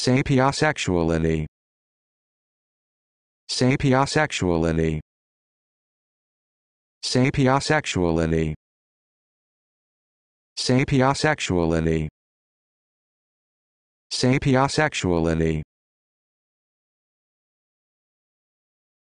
Sapiosexuality. Sapiosexuality. Sapiosexuality. Sapiosexuality. Sapiosexuality.